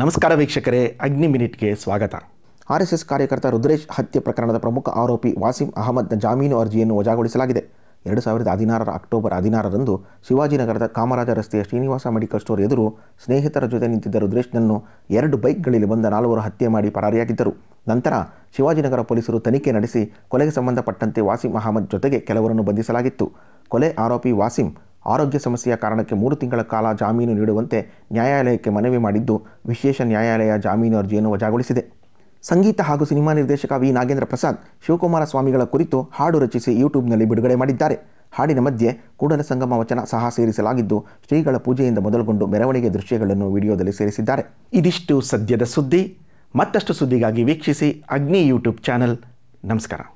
ನಮಸ್ಕಾರ ವೀಕ್ಷಕರೇ ಅಗ್ನಿ ಮಿನಿಟ್ಗೆ ಸ್ವಾಗತ ಆರ್ ಎಸ್ ಎಸ್ ಕಾರ್ಯಕರ್ತ ರುದ್ರೇಶ್ ಹತ್ಯೆ ಪ್ರಕರಣದ ಪ್ರಮುಖ ಆರೋಪಿ ವಾಸಿಂ ಅಹಮದ್ನ ಜಾಮೀನು ಅರ್ಜಿಯನ್ನು ವಜಾಗೊಳಿಸಲಾಗಿದೆ ಎರಡು ಸಾವಿರದ ಹದಿನಾರರ ಅಕ್ಟೋಬರ್ ಹದಿನಾರರಂದು ಶಿವಾಜಿನಗರದ ಕಾಮರಾಜ ರಸ್ತೆಯ ಶ್ರೀನಿವಾಸ ಮೆಡಿಕಲ್ ಸ್ಟೋರ್ ಎದುರು ಸ್ನೇಹಿತರ ಜೊತೆ ನಿಂತಿದ್ದ ರುದ್ರೇಶ್ನನ್ನು ಎರಡು ಬೈಕ್ಗಳಲ್ಲಿ ಬಂದ ನಾಲ್ವರು ಹತ್ಯೆ ಮಾಡಿ ಪರಾರಿಯಾಗಿದ್ದರು ನಂತರ ಶಿವಾಜಿನಗರ ಪೊಲೀಸರು ತನಿಖೆ ನಡೆಸಿ ಕೊಲೆಗೆ ಸಂಬಂಧಪಟ್ಟಂತೆ ವಾಸಿಂ ಅಹಮದ್ ಜೊತೆಗೆ ಕೆಲವರನ್ನು ಬಂಧಿಸಲಾಗಿತ್ತು ಕೊಲೆ ಆರೋಪಿ ವಾಸಿಂ ಆರೋಗ್ಯ ಸಮಸ್ಯೆಯ ಕಾರಣಕ್ಕೆ ಮೂರು ತಿಂಗಳ ಕಾಲ ಜಾಮೀನು ನೀಡುವಂತೆ ನ್ಯಾಯಾಲಯಕ್ಕೆ ಮನವಿ ಮಾಡಿದ್ದು ವಿಶೇಷ ನ್ಯಾಯಾಲಯ ಜಾಮೀನು ಅರ್ಜಿಯನ್ನು ವಜಾಗೊಳಿಸಿದೆ ಸಂಗೀತ ಹಾಗೂ ಸಿನಿಮಾ ನಿರ್ದೇಶಕ ವಿ ನಾಗೇಂದ್ರ ಪ್ರಸಾದ್ ಶಿವಕುಮಾರ ಸ್ವಾಮಿಗಳ ಕುರಿತು ಹಾಡು ರಚಿಸಿ ಯೂಟ್ಯೂಬ್ನಲ್ಲಿ ಬಿಡುಗಡೆ ಮಾಡಿದ್ದಾರೆ ಹಾಡಿನ ಮಧ್ಯೆ ಕೂಡಲ ಸಂಗಮ ವಚನ ಸಹ ಸೇರಿಸಲಾಗಿದ್ದು ಶ್ರೀಗಳ ಪೂಜೆಯಿಂದ ಮೊದಲುಗೊಂಡು ಮೆರವಣಿಗೆ ದೃಶ್ಯಗಳನ್ನು ವಿಡಿಯೋದಲ್ಲಿ ಸೇರಿಸಿದ್ದಾರೆ ಇದಿಷ್ಟು ಸದ್ಯದ ಸುದ್ದಿ ಮತ್ತಷ್ಟು ಸುದ್ದಿಗಾಗಿ ವೀಕ್ಷಿಸಿ ಅಗ್ನಿ ಯೂಟ್ಯೂಬ್ ಚಾನಲ್ ನಮಸ್ಕಾರ